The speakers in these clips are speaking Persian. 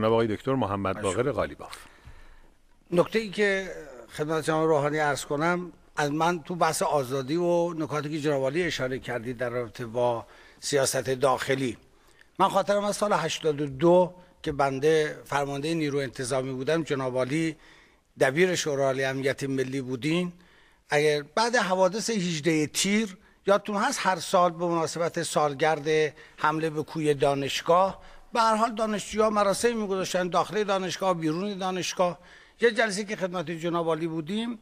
جناب دکتر محمد باقر غالیباف نکته ای که خدمت جناب روحانی عرض کنم از من تو بحث آزادی و نکاتی که جناب اشاره کردید در رابطه با سیاست داخلی من خاطرم از سال 82 که بنده فرمانده نیرو انتظامی بودم جناب دبیر شورای امنیت ملی بودین اگر بعد حوادث 18 تیر یادتون هست هر سال به مناسبت سالگرد حمله به کوی دانشگاه به هر حال دانشجوها مراسمی میگذاشتن داخل دانشگاه بیرون دانشگاه یه جلسه که خدمت جناب بودیم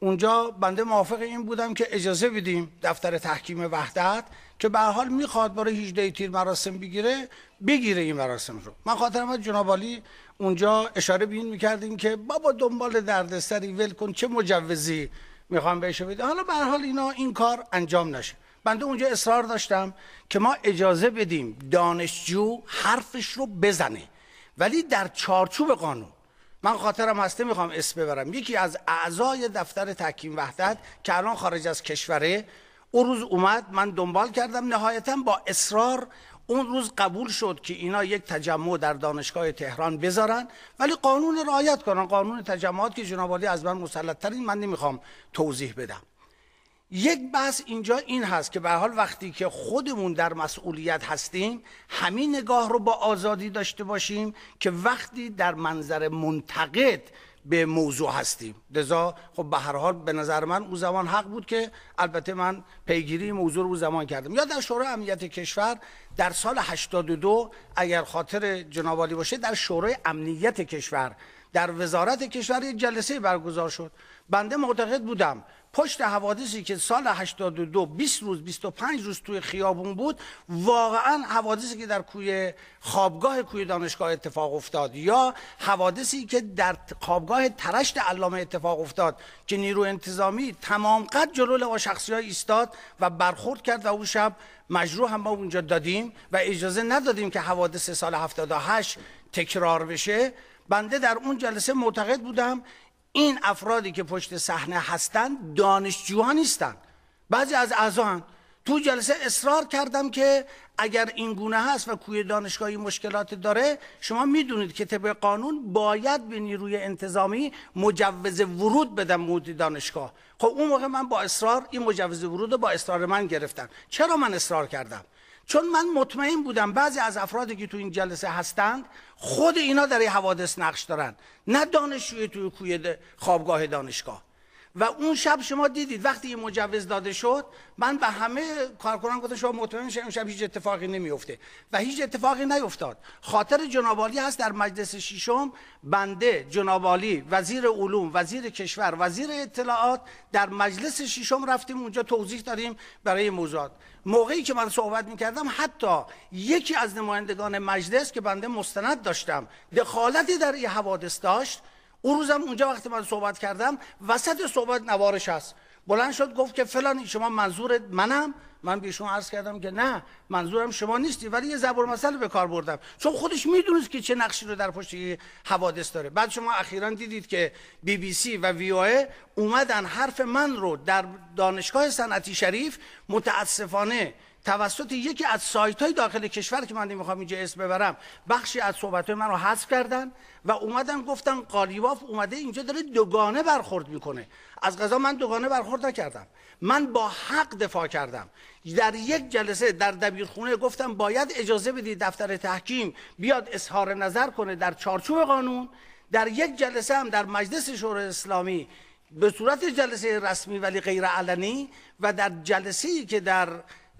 اونجا بنده موافق این بودم که اجازه بدیم دفتر تحکیم وحدت که به حال میخواد برای 18 تیر مراسم بگیره بگیره این مراسم رو من خاطر از جناب اونجا اشاره به این میکردیم که بابا دنبال دردسری ول کن چه مجوزی میخوام بهش بده حالا به حال اینا این کار انجام نشه بنده اونجا اصرار داشتم که ما اجازه بدیم دانشجو حرفش رو بزنه ولی در چارچوب قانون من خاطرم هسته میخوام اسم ببرم یکی از اعضای دفتر تحکیم وحدت که الان خارج از کشوره اون روز اومد من دنبال کردم نهایتا با اصرار اون روز قبول شد که اینا یک تجمع در دانشگاه تهران بذارن ولی قانون رعایت کنن قانون تجمعات که جناب از من مسلط ترین من نمیخوام توضیح بدم یک بحث اینجا این هست که به حال وقتی که خودمون در مسئولیت هستیم همین نگاه رو با آزادی داشته باشیم که وقتی در منظر منتقد به موضوع هستیم لذا خب به هر حال به نظر من او زمان حق بود که البته من پیگیری موضوع رو او زمان کردم یا در شورای امنیت کشور در سال 82 اگر خاطر جنابالی باشه در شورای امنیت کشور در وزارت کشور یک جلسه برگزار شد بنده معتقد بودم پشت حوادثی که سال 82 20 روز 25 روز توی خیابون بود واقعا حوادثی که در کوی خوابگاه کوی دانشگاه اتفاق افتاد یا حوادثی که در خوابگاه ترشت علامه اتفاق افتاد که نیرو انتظامی تمام قد جلو لوا شخصی های ایستاد و برخورد کرد و اون شب مجروح هم ما اونجا دادیم و اجازه ندادیم که حوادث سال 78 تکرار بشه بنده در اون جلسه معتقد بودم این افرادی که پشت صحنه هستند دانشجوها نیستند بعضی از اعضا تو جلسه اصرار کردم که اگر این گونه هست و کوی دانشگاهی مشکلات داره شما میدونید که طبق قانون باید به نیروی انتظامی مجوز ورود بدم مودی دانشگاه خب اون موقع من با اصرار این مجوز ورود با اصرار من گرفتم چرا من اصرار کردم چون من مطمئن بودم بعضی از افرادی که تو این جلسه هستند خود اینا در حوادث نقش دارند نه دانشوی توی کوی خوابگاه دانشگاه و اون شب شما دیدید وقتی این مجوز داده شد من به همه کارکنان گفتم شما مطمئن شید اون شب هیچ اتفاقی نمیفته و هیچ اتفاقی نیفتاد خاطر جنابالی هست در مجلس ششم بنده جنابالی وزیر علوم وزیر کشور وزیر اطلاعات در مجلس ششم رفتیم اونجا توضیح دادیم برای موضوعات موقعی که من صحبت میکردم حتی یکی از نمایندگان مجلس که بنده مستند داشتم دخالتی در این حوادث داشت اون روزم اونجا وقتی من صحبت کردم وسط صحبت نوارش هست بلند شد گفت که فلان شما منظور منم من به شما عرض کردم که نه منظورم شما نیستی ولی یه زبر مثل به کار بردم چون خودش میدونست که چه نقشی رو در پشت حوادث داره بعد شما اخیرا دیدید که بی بی سی و وی ای اومدن حرف من رو در دانشگاه صنعتی شریف متاسفانه توسط یکی از سایت های داخل کشور که من نمیخوام اینجا اسم ببرم بخشی از صحبت های من رو حذف کردن و اومدن گفتن قالیباف اومده اینجا داره دوگانه برخورد میکنه از غذا من دوگانه برخورد نکردم من با حق دفاع کردم در یک جلسه در دبیرخونه گفتم باید اجازه بدید دفتر تحکیم بیاد اظهار نظر کنه در چارچوب قانون در یک جلسه هم در مجلس شورای اسلامی به صورت جلسه رسمی ولی غیر علنی و در جلسه‌ای که در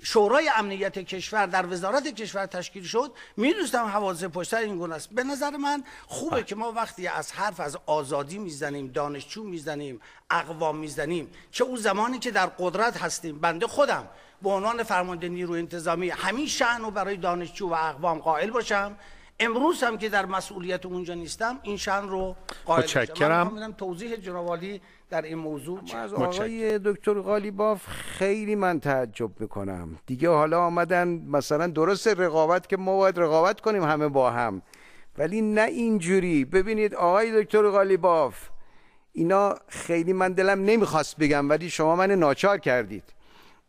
شورای امنیت کشور در وزارت کشور تشکیل شد میدونستم حوادث پشتر این گونه است به نظر من خوبه که ما وقتی از حرف از آزادی میزنیم دانشجو میزنیم اقوام میزنیم چه او زمانی که در قدرت هستیم بنده خودم به عنوان فرمانده نیروی انتظامی همین شعن رو برای دانشجو و اقوام قائل باشم امروز هم که در مسئولیت اونجا نیستم این شن رو قائل شدم من توضیح جنوالی در این موضوع از آقای دکتر غالیباف خیلی من تعجب میکنم دیگه حالا آمدن مثلا درست رقابت که ما باید رقابت کنیم همه با هم ولی نه اینجوری ببینید آقای دکتر غالیباف اینا خیلی من دلم نمیخواست بگم ولی شما من ناچار کردید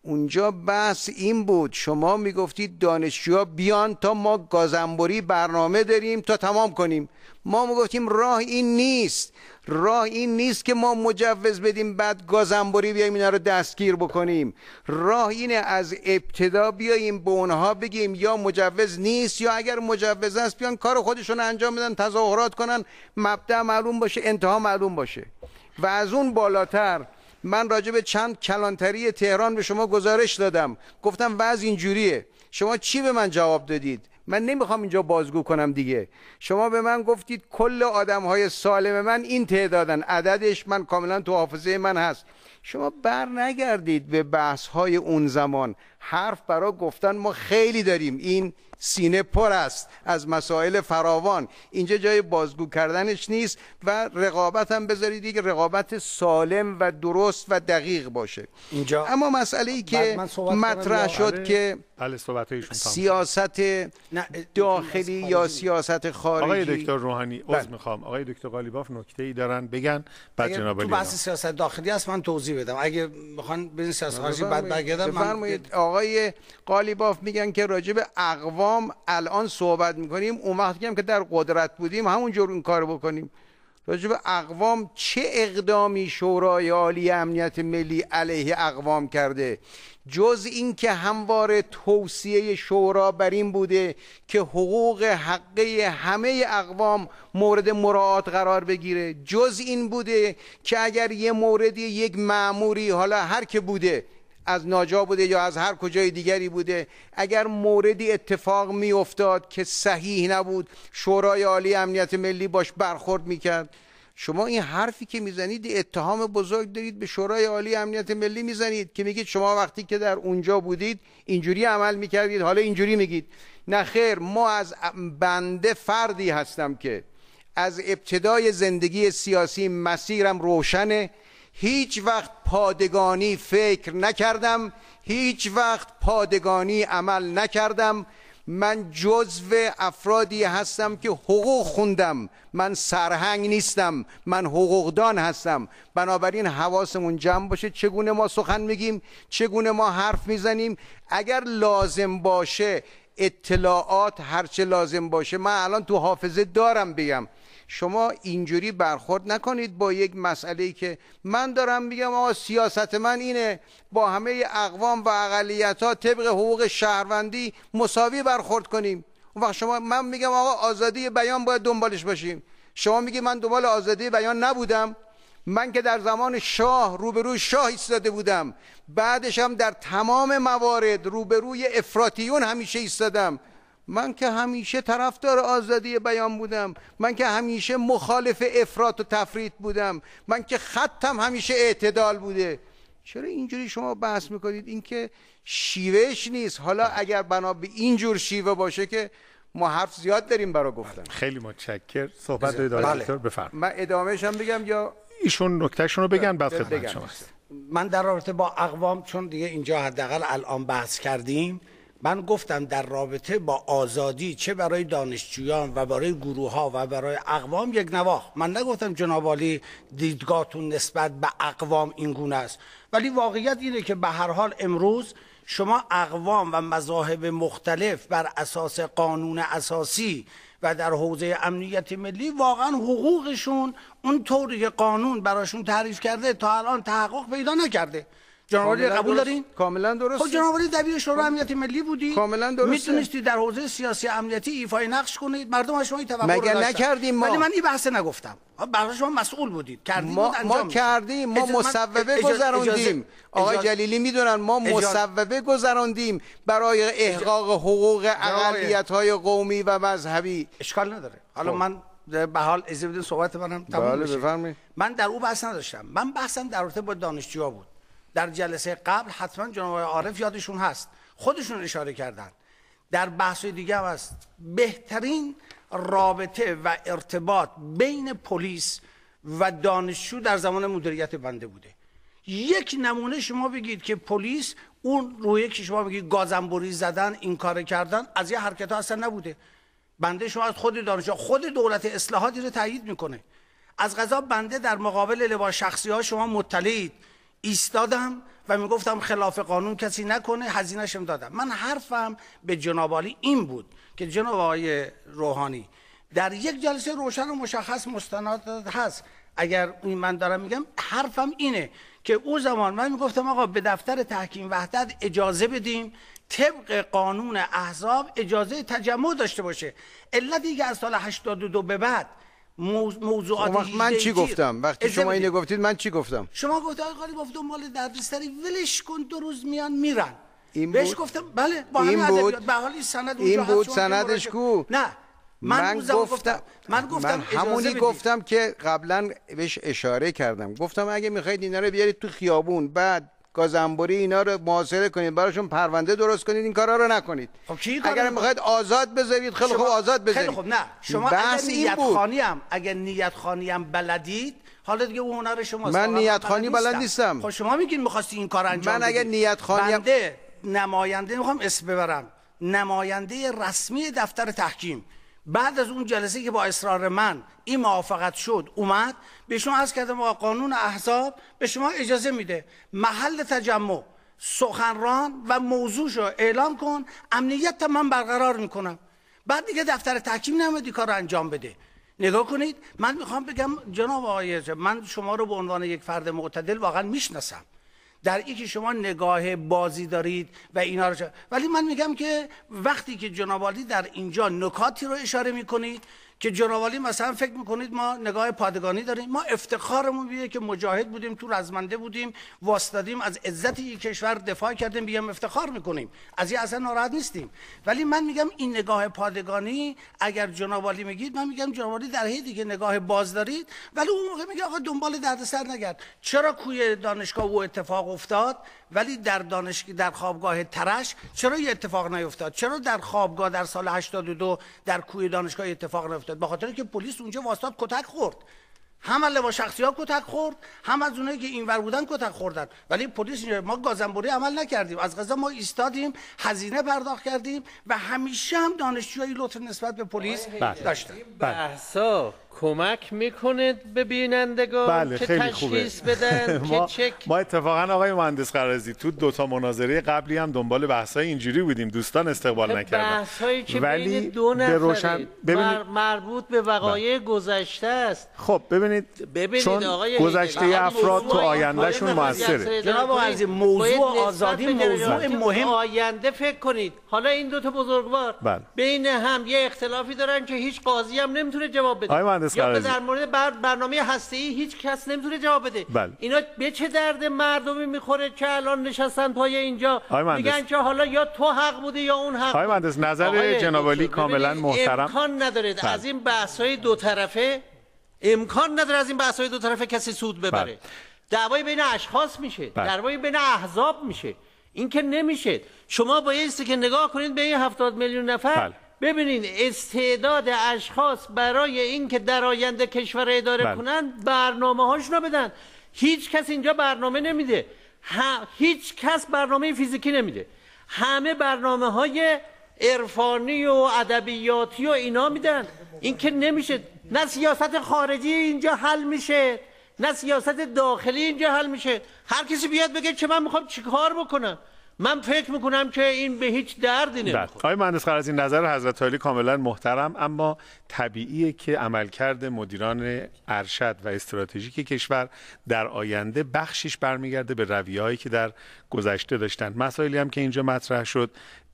اونجا بحث این بود شما میگفتید دانشجوها بیان تا ما گازنبوری برنامه داریم تا تمام کنیم ما میگفتیم راه این نیست راه این نیست که ما مجوز بدیم بعد گازنبوری بیایم اینا رو دستگیر بکنیم راه اینه از ابتدا بیاییم به اونها بگیم یا مجوز نیست یا اگر مجوز است بیان کار خودشون انجام بدن تظاهرات کنن مبدع معلوم باشه انتها معلوم باشه و از اون بالاتر من راجع به چند کلانتری تهران به شما گزارش دادم گفتم وضع اینجوریه شما چی به من جواب دادید من نمیخوام اینجا بازگو کنم دیگه شما به من گفتید کل آدم های سالم من این تعدادن عددش من کاملا تو حافظه من هست شما بر نگردید به بحث های اون زمان حرف برای گفتن ما خیلی داریم این سینه پر است از مسائل فراوان اینجا جای بازگو کردنش نیست و رقابت هم بذارید یک رقابت سالم و درست و دقیق باشه اینجا اما مسئله ای که مطرح شد آره؟ که بله، سیاست داخلی یا سیاست خارجی آقای دکتر روحانی عذر بله. میخوام آقای دکتر قالیباف نکته ای دارن بگن بعد جناب تو بحث سیاست داخلی است من توضیح بدم اگه میخوان بزنید سیاست خارجی بعد برگردم من آقای قالیباف میگن که راجب اقوام ام الان صحبت میکنیم اون وقتی هم که در قدرت بودیم همون جور این کار بکنیم راجب اقوام چه اقدامی شورای عالی امنیت ملی علیه اقوام کرده جز اینکه همواره توصیه شورا بر این بوده که حقوق حقه همه اقوام مورد مراعات قرار بگیره جز این بوده که اگر یه موردی یک معموری حالا هر که بوده از ناجا بوده یا از هر کجای دیگری بوده اگر موردی اتفاق می افتاد که صحیح نبود شورای عالی امنیت ملی باش برخورد می کرد شما این حرفی که زنید اتهام بزرگ دارید به شورای عالی امنیت ملی زنید که میگید شما وقتی که در اونجا بودید اینجوری عمل کردید حالا اینجوری میگید نه خیر ما از بنده فردی هستم که از ابتدای زندگی سیاسی مسیرم روشنه هیچ وقت پادگانی فکر نکردم هیچ وقت پادگانی عمل نکردم من جزو افرادی هستم که حقوق خوندم من سرهنگ نیستم من حقوقدان هستم بنابراین حواسمون جمع باشه چگونه ما سخن میگیم چگونه ما حرف میزنیم اگر لازم باشه اطلاعات هرچه لازم باشه من الان تو حافظه دارم بگم شما اینجوری برخورد نکنید با یک مسئله که من دارم میگم آقا سیاست من اینه با همه اقوام و اقلیت ها طبق حقوق شهروندی مساوی برخورد کنیم و وقت شما من میگم آقا آزادی بیان باید دنبالش باشیم شما میگی من دنبال آزادی بیان نبودم من که در زمان شاه روبروی شاه ایستاده بودم بعدش هم در تمام موارد روبروی افراتیون همیشه ایستادم من که همیشه طرفدار آزادی بیان بودم من که همیشه مخالف افراط و تفرید بودم من که خطم همیشه اعتدال بوده چرا اینجوری شما بحث میکنید اینکه شیوهش نیست حالا اگر بنا به اینجور شیوه باشه که ما حرف زیاد داریم برای گفتن خیلی متشکر صحبت بله. دکتر بله. بفرمایید من ادامهش بگم یا ایشون نکتهشون رو بگن بعد خدمت شما من در رابطه با اقوام چون دیگه اینجا حداقل الان بحث کردیم من گفتم در رابطه با آزادی چه برای دانشجویان و برای گروه ها و برای اقوام یک نواخ من نگفتم جنابالی دیدگاهتون نسبت به اقوام این گونه است ولی واقعیت اینه که به هر حال امروز شما اقوام و مذاهب مختلف بر اساس قانون اساسی و در حوزه امنیت ملی واقعا حقوقشون اون طوری که قانون براشون تعریف کرده تا الان تحقق پیدا نکرده جنرال قبول دارین کاملا درست خب جنرال دبیر شورای امنیت ملی بودی کاملا درست میتونستی در حوزه سیاسی امنیتی ایفای نقش کنید مردم از شما این توقع مگه نکردیم ما ولی من این بحث نگفتم برای شما مسئول بودید کردیم ما, ما کردیم ما مصوبه گذراندیم آقای جلیلی میدونن ما مصوبه گذراندیم برای احقاق حقوق اقلیت های قومی و مذهبی اشکال نداره حالا خب. من به حال اجازه بدین صحبت منم تموم بله من در او بحث نداشتم من بحثم در رابطه با دانشجوها بود در جلسه قبل حتما جناب عارف یادشون هست خودشون اشاره کردن در بحث دیگه هم هست بهترین رابطه و ارتباط بین پلیس و دانشجو در زمان مدیریت بنده بوده یک نمونه شما بگید که پلیس اون روی که شما بگید گازنبوری زدن این کار کردن از یه حرکت ها نبوده بنده شما از خود دانشجو خود دولت اصلاحاتی رو تایید میکنه از غذا بنده در مقابل لباس شخصی ها شما مطلعید ایستادم و میگفتم خلاف قانون کسی نکنه هزینهشم دادم من حرفم به جناب این بود که جناب آقای روحانی در یک جلسه روشن و مشخص مستند هست اگر این من دارم میگم حرفم اینه که او زمان من میگفتم آقا به دفتر تحکیم وحدت اجازه بدیم طبق قانون احزاب اجازه تجمع داشته باشه علتی که از سال 82 به بعد خب، موضوعات من چی گفتم وقتی شما اینو گفتید من چی گفتم شما گفتید آقای قالی گفت دنبال ولش کن دو روز میان میرن این بهش گفتم بله با این بود به حال سند این بود سندش کو نه من, من گفتم من گفتم همونی گفتم که قبلا بهش اشاره کردم گفتم اگه میخواید اینا رو بیارید تو خیابون بعد گازنبوری اینا رو معاصره کنید براشون پرونده درست کنید این کارا رو نکنید خب اگر میخواید آزاد بذارید خیلی خوب آزاد بذارید خیلی خوب نه شما اگر نیت خانی هم اگر نیت خانی هم بلدید حالا دیگه اون هنر شما. من نیت خانی بلد نیستم خب شما میگین میخواستی این کار انجام من اگر نیت خانی نماینده میخوام اسم ببرم نماینده رسمی دفتر تحکیم بعد از اون جلسه که با اصرار من این موافقت شد اومد به شما کردم کدام قانون احزاب به شما اجازه میده محل تجمع سخنران و موضوعش رو اعلام کن امنیت من برقرار میکنم بعد دیگه دفتر تحکیم نمیدی کار رو انجام بده نگاه کنید من میخوام بگم جناب آقای من شما رو به عنوان یک فرد معتدل واقعا میشناسم در یکی شما نگاه بازی دارید و اینا رو ولی من میگم که وقتی که جناب در اینجا نکاتی رو اشاره میکنید که جنابالی مثلا فکر میکنید ما نگاه پادگانی داریم ما افتخارمون بیه که مجاهد بودیم تو رزمنده بودیم واسدادیم از عزت این کشور دفاع کردیم بیام افتخار میکنیم از این اصلا ناراحت نیستیم ولی من میگم این نگاه پادگانی اگر جنابالی میگید من میگم جنابالی در حدی دیگه نگاه باز دارید ولی اون موقع میگه آقا دنبال دردسر نگرد چرا کوی دانشگاه او اتفاق افتاد ولی در دانش در خوابگاه ترش چرا یه اتفاق نیفتاد چرا در خوابگاه در سال 82 در کوی دانشگاه اتفاق نیفتاد افتاد به خاطر که پلیس اونجا واسطات کتک خورد هم با با شخصی ها کتک خورد هم از اونایی که اینور بودن کتک خوردن ولی پلیس ما گازنبوری عمل نکردیم از غذا ما ایستادیم هزینه پرداخت کردیم و همیشه هم دانشجوهای لطف نسبت به پلیس بله. داشتن بحثا کمک میکنه به بینندگان بله، که تشخیص خوبه. بدن ما, که چک ما اتفاقا آقای مهندس قرازی تو دو تا مناظره قبلی هم دنبال بحثای اینجوری بودیم دوستان استقبال خب، نکردن بحثایی که ولی بین دو نفره روشن... مربوط به وقایع بله. گذشته است خب ببینید, ببینید چون آقای گذشته افراد تو آیندهشون موثره جناب آقای موضوع آزادی موضوع مهم آینده فکر کنید حالا این دو تا بزرگوار بله. بین هم یه اختلافی دارن که هیچ قاضی هم نمیتونه جواب بده مهندس یا در مورد بر برنامه هسته‌ای هیچ کس نمیتونه جواب بده بل. اینا به چه درد مردمی میخوره که الان نشستن پای اینجا میگن که حالا یا تو حق بوده یا اون حق آقای مهندس نظر جناب کاملا محترم امکان نداره بله. از این بحث‌های دو طرفه امکان نداره از این بحث‌های دو طرفه کسی سود بله. ببره دعوای بین اشخاص میشه بله. دعوای بین احزاب میشه اینکه نمیشه شما بایستی که نگاه کنید به این هفتاد میلیون نفر ببینید استعداد اشخاص برای اینکه در آینده کشور اداره کنند بله. کنن برنامه رو بدن هیچ کس اینجا برنامه نمیده هیچ کس برنامه فیزیکی نمیده همه برنامه های عرفانی و ادبیاتی و اینا میدن این که نمیشه نه سیاست خارجی اینجا حل میشه نه سیاست داخلی اینجا حل میشه هر کسی بیاد بگه چه من میخوام چیکار بکنم من فکر میکنم که این به هیچ دردی بله. نمیخوره آقای مهندس از این نظر حضرت عالی کاملا محترم اما طبیعیه که عملکرد مدیران ارشد و استراتژیک کشور در آینده بخشیش برمیگرده به رویهایی که در گذشته داشتن مسائلی هم که اینجا مطرح شد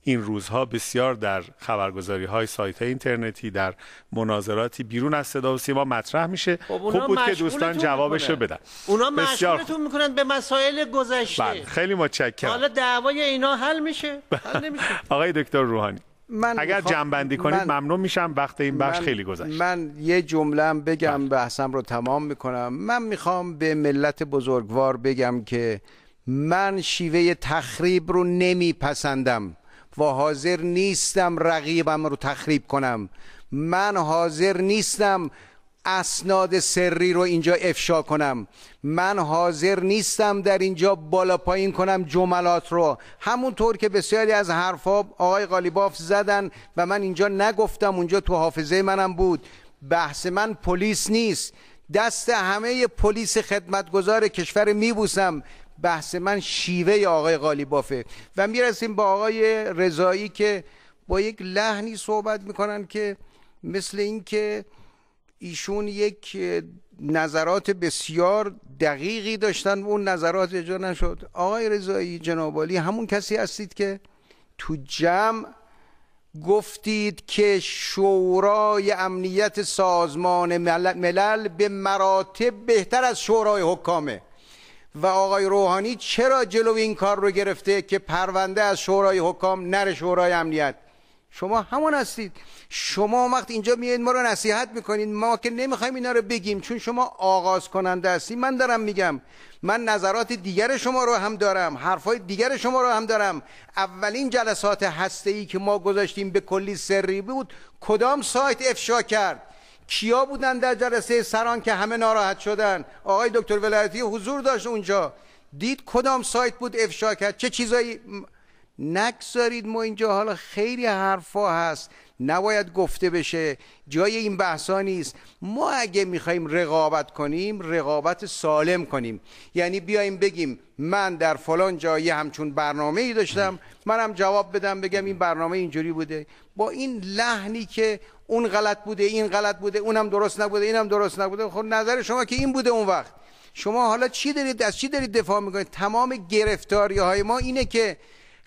این روزها بسیار در خبرگزاری های سایت های اینترنتی در مناظراتی بیرون از صدا و سیما مطرح میشه خب خوب بود که دوستان جوابش رو بدن اونا مشغولتون میکنن به مسائل گذشته بله، خیلی متشکرم حالا دعوای اینا حل میشه بله. حل نمیشه آقای دکتر روحانی من اگر خوا... کنید من... ممنون میشم وقت این بخش خیلی گذشت من یه جمله بگم به بحثم رو تمام میکنم من میخوام به ملت بزرگوار بگم که من شیوه تخریب رو نمیپسندم و حاضر نیستم رقیبم رو تخریب کنم من حاضر نیستم اسناد سری رو اینجا افشا کنم من حاضر نیستم در اینجا بالا پایین کنم جملات رو همونطور که بسیاری از حرفا آقای قالیباف زدن و من اینجا نگفتم اونجا تو حافظه منم بود بحث من پلیس نیست دست همه پلیس خدمتگزار کشور میبوسم بحث من شیوه آقای قالیبافه و میرسیم با آقای رضایی که با یک لحنی صحبت میکنن که مثل اینکه ایشون یک نظرات بسیار دقیقی داشتن و اون نظرات اجرا نشد آقای رضایی جنابالی همون کسی هستید که تو جمع گفتید که شورای امنیت سازمان ملل به مراتب بهتر از شورای حکامه و آقای روحانی چرا جلو این کار رو گرفته که پرونده از شورای حکام نر شورای امنیت شما همون هستید شما وقت اینجا میایید ما رو نصیحت میکنید ما که نمیخوایم اینا رو بگیم چون شما آغاز کننده هستی من دارم میگم من نظرات دیگر شما رو هم دارم حرفای دیگر شما رو هم دارم اولین جلسات هسته ای که ما گذاشتیم به کلی سری بود کدام سایت افشا کرد کیا بودن در جلسه سران که همه ناراحت شدن آقای دکتر ولایتی حضور داشت اونجا دید کدام سایت بود افشا کرد چه چیزایی نگذارید ما اینجا حالا خیلی حرفا هست نباید گفته بشه جای این بحثا نیست ما اگه میخوایم رقابت کنیم رقابت سالم کنیم یعنی بیایم بگیم من در فلان جایی همچون برنامه ای داشتم منم جواب بدم بگم این برنامه اینجوری بوده با این لحنی که اون غلط بوده این غلط بوده اونم درست نبوده اینم درست نبوده خب نظر شما که این بوده اون وقت شما حالا چی دارید از چی دارید دفاع میکنید تمام گرفتاری های ما اینه که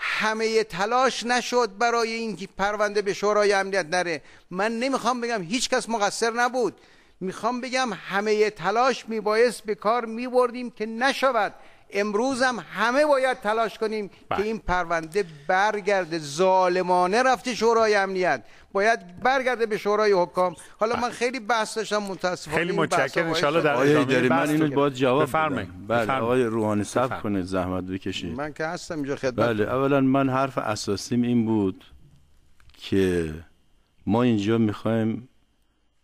همه تلاش نشد برای اینکه پرونده به شورای امنیت نره من نمیخوام بگم هیچ کس مقصر نبود میخوام بگم همه تلاش میبایست به کار میبردیم که نشود امروز هم همه باید تلاش کنیم که بله. این پرونده برگرده ظالمانه رفته شورای امنیت باید برگرده به شورای حکام حالا من بله. خیلی بحث داشتم متاسفانه خیلی متشکرم ان شاء الله در ادامه من اینو باید جواب بفرمایید بله آقای روحانی صبر کنید زحمت بکشید من که هستم اینجا خدمت بله اولا من حرف اساسیم این بود که ما اینجا میخوایم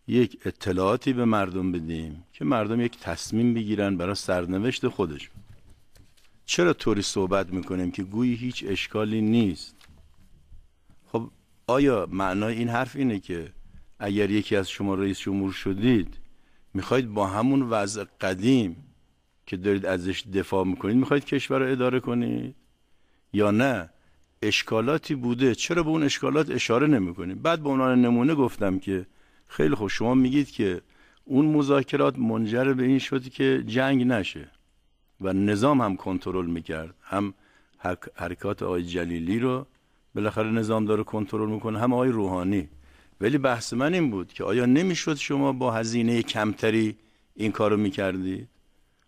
یک اطلاعاتی به مردم بدیم که مردم یک تصمیم بگیرن برای سرنوشت خودشون چرا طوری صحبت میکنیم که گویی هیچ اشکالی نیست خب آیا معنای این حرف اینه که اگر یکی از شما رئیس جمهور شدید میخواید با همون وضع قدیم که دارید ازش دفاع میکنید میخواید کشور رو اداره کنید یا نه اشکالاتی بوده چرا به اون اشکالات اشاره نمیکنید بعد به عنوان نمونه گفتم که خیلی خوب شما میگید که اون مذاکرات منجر به این شد که جنگ نشه و نظام هم کنترل میکرد هم حرکات آقای جلیلی رو بالاخره نظام داره کنترل میکنه هم آقای روحانی ولی بحث من این بود که آیا نمیشد شما با هزینه کمتری این کارو میکردید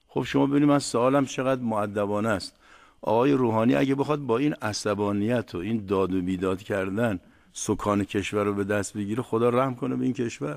خب شما ببینید من سوالم چقدر معدبانه است آقای روحانی اگه بخواد با این عصبانیت و این داد و بیداد کردن سکان کشور رو به دست بگیره خدا رحم کنه به این کشور